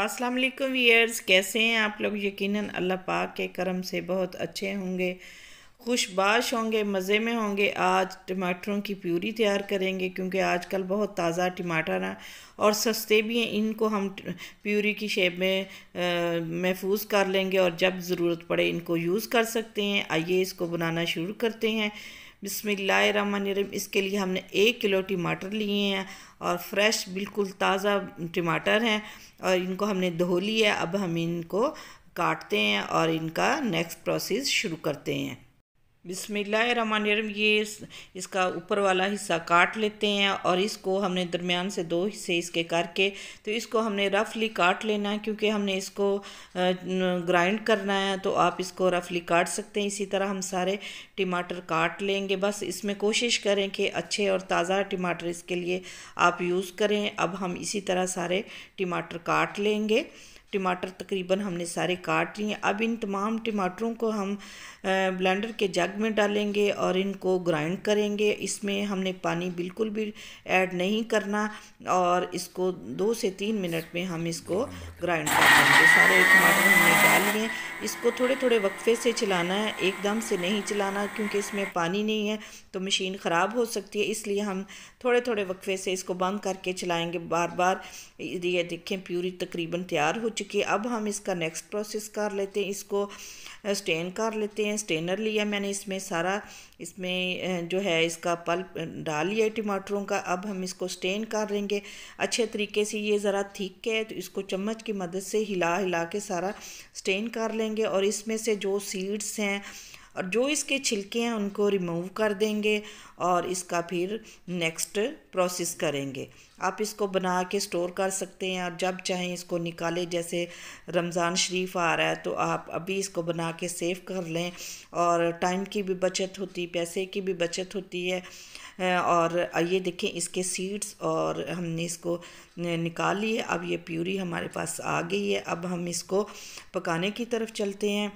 अस्सलाम वालेकुम वीयर्स कैसे हैं आप लोग यकीनन अल्लाह पाक के करम से बहुत अच्छे होंगे खुशबाश होंगे मज़े में होंगे आज टमाटरों की प्यूरी तैयार करेंगे क्योंकि आजकल बहुत ताज़ा टमाटर हैं और सस्ते भी हैं इनको हम प्यूरी की शेप में महफूज कर लेंगे और जब ज़रूरत पड़े इनको यूज़ कर सकते हैं आइए इसको बनाना शुरू करते हैं बिसमीम इसके लिए हमने एक किलो टमाटर लिए हैं और फ्रेश बिल्कुल ताज़ा टमाटर हैं और इनको हमने धो लिया अब हम इनको काटते हैं और इनका नेक्स्ट प्रोसेस शुरू करते हैं बिसमीम ये इसका ऊपर वाला हिस्सा काट लेते हैं और इसको हमने दरमियान से दो हिस्से इसके करके तो इसको हमने रफली काट लेना है क्योंकि हमने इसको ग्राइंड करना है तो आप इसको रफली काट सकते हैं इसी तरह हम सारे टमाटर काट लेंगे बस इसमें कोशिश करें कि अच्छे और ताज़ा टमाटर इसके लिए आप यूज़ करें अब हम इसी तरह सारे टमाटर काट लेंगे टमाटर तकरीबन हमने सारे काट लिए अब इन तमाम टमाटरों को हम ब्लेंडर के जग में डालेंगे और इनको ग्राइंड करेंगे इसमें हमने पानी बिल्कुल भी ऐड नहीं करना और इसको दो से तीन मिनट में हम इसको ग्राइंड कर देंगे सारे टमाटर हमने डाल लिए इसको थोड़े थोड़े वक्फे से चलाना है एकदम से नहीं चलाना क्योंकि इसमें पानी नहीं है तो मशीन ख़राब हो सकती है इसलिए हम थोड़े थोड़े वक्फे से इसको बंद करके चलाएँगे बार बार ये देखें प्यूरी तकरीबन तैयार हो चुकी चुकी अब हम इसका नेक्स्ट प्रोसेस कर लेते हैं इसको स्टेन कर लेते हैं स्टेनर लिया मैंने इसमें सारा इसमें जो है इसका पल्प डाल लिया टमाटरों का अब हम इसको स्टेन कर लेंगे अच्छे तरीके से ये ज़रा थिक है तो इसको चम्मच की मदद से हिला हिला के सारा स्टेन कर लेंगे और इसमें से जो सीड्स हैं और जो इसके छिलके हैं उनको रिमूव कर देंगे और इसका फिर नेक्स्ट प्रोसेस करेंगे आप इसको बना के स्टोर कर सकते हैं और जब चाहें इसको निकालें जैसे रमज़ान शरीफ आ रहा है तो आप अभी इसको बना के सेव कर लें और टाइम की भी बचत होती पैसे की भी बचत होती है और ये देखें इसके सीड्स और हमने इसको निकाल लिए अब ये प्यूरी हमारे पास आ गई है अब हम इसको पकाने की तरफ चलते हैं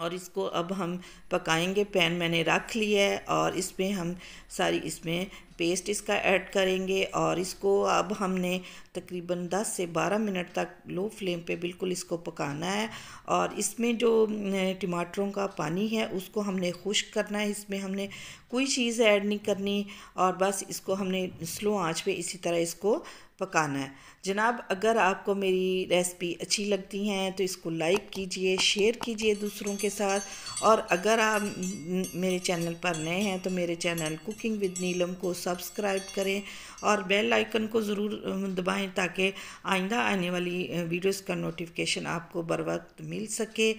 और इसको अब हम पकाएंगे पैन मैंने रख लिया है और इसमें हम सारी इसमें पेस्ट इसका ऐड करेंगे और इसको अब हमने तकरीबन 10 से 12 मिनट तक लो फ्लेम पे बिल्कुल इसको पकाना है और इसमें जो टमाटरों का पानी है उसको हमने खुश्क करना है इसमें हमने कोई चीज़ ऐड नहीं करनी और बस इसको हमने स्लो आंच पे इसी तरह इसको पकाना है जनाब अगर आपको मेरी रेसिपी अच्छी लगती हैं तो इसको लाइक कीजिए शेयर कीजिए दूसरों के साथ और अगर आप मेरे चैनल पर नए हैं तो मेरे चैनल कुकिंग विद नीलम को सब सब्सक्राइब करें और बेल आइकन को ज़रूर दबाएं ताकि आइंदा आने वाली वीडियोस का नोटिफिकेशन आपको बर वक्त मिल सके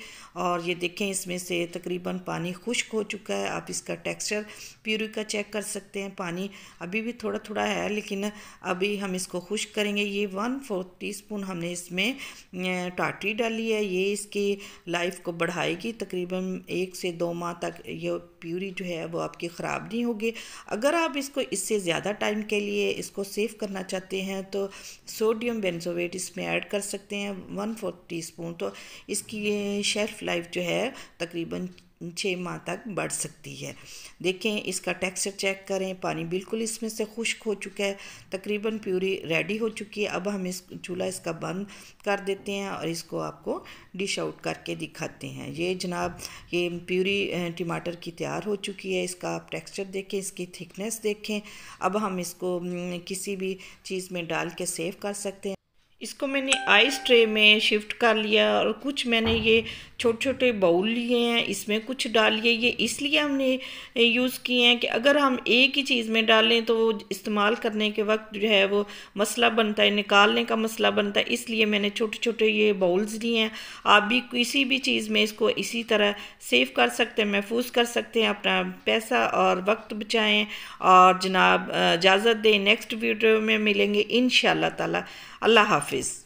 और ये देखें इसमें से तकरीबन पानी खुश्क हो चुका है आप इसका टेक्सचर प्यूरी का चेक कर सकते हैं पानी अभी भी थोड़ा थोड़ा है लेकिन अभी हम इसको खुश्क करेंगे ये वन फोर्थ टी हमने इसमें टाटी डाली है ये इसकी लाइफ को बढ़ाएगी तकरीबन एक से दो माह तक ये प्यूरी जो है वो आपकी ख़राब नहीं होगी अगर आप इसको इस इससे ज़्यादा टाइम के लिए इसको सेव करना चाहते हैं तो सोडियम बेंजोवेट इसमें ऐड कर सकते हैं वन फोर्थ टी स्पून तो इसकी शेल्फ़ लाइफ जो है तकरीबन छः माह तक बढ़ सकती है देखें इसका टेक्सचर चेक करें पानी बिल्कुल इसमें से खुश्क हो चुका है तकरीबन प्यूरी रेडी हो चुकी है अब हम इस चूल्हा इसका बंद कर देते हैं और इसको आपको डिश आउट करके दिखाते हैं ये जनाब ये प्यूरी टमाटर की तैयार हो चुकी है इसका आप टेक्स्चर देखें इसकी थिकनेस देखें अब हम इसको किसी भी चीज़ में डाल के सेव कर सकते हैं इसको मैंने आइस ट्रे में शिफ्ट कर लिया और कुछ मैंने ये छोटे छोटे बाउल लिए हैं इसमें कुछ डालिए ये इसलिए हमने यूज़ किए हैं कि अगर हम एक ही चीज़ में डालें तो वो इस्तेमाल करने के वक्त जो है वो मसला बनता है निकालने का मसला बनता है इसलिए मैंने छोटे छोटे ये बाउल्स लिए हैं आप भी किसी भी चीज़ में इसको इसी तरह सेव कर सकते हैं महफूज कर सकते हैं अपना पैसा और वक्त बचाएँ और जनाब इजाज़त दें नेक्स्ट वीडियो में मिलेंगे इन शाह अल्लाह हाफिज़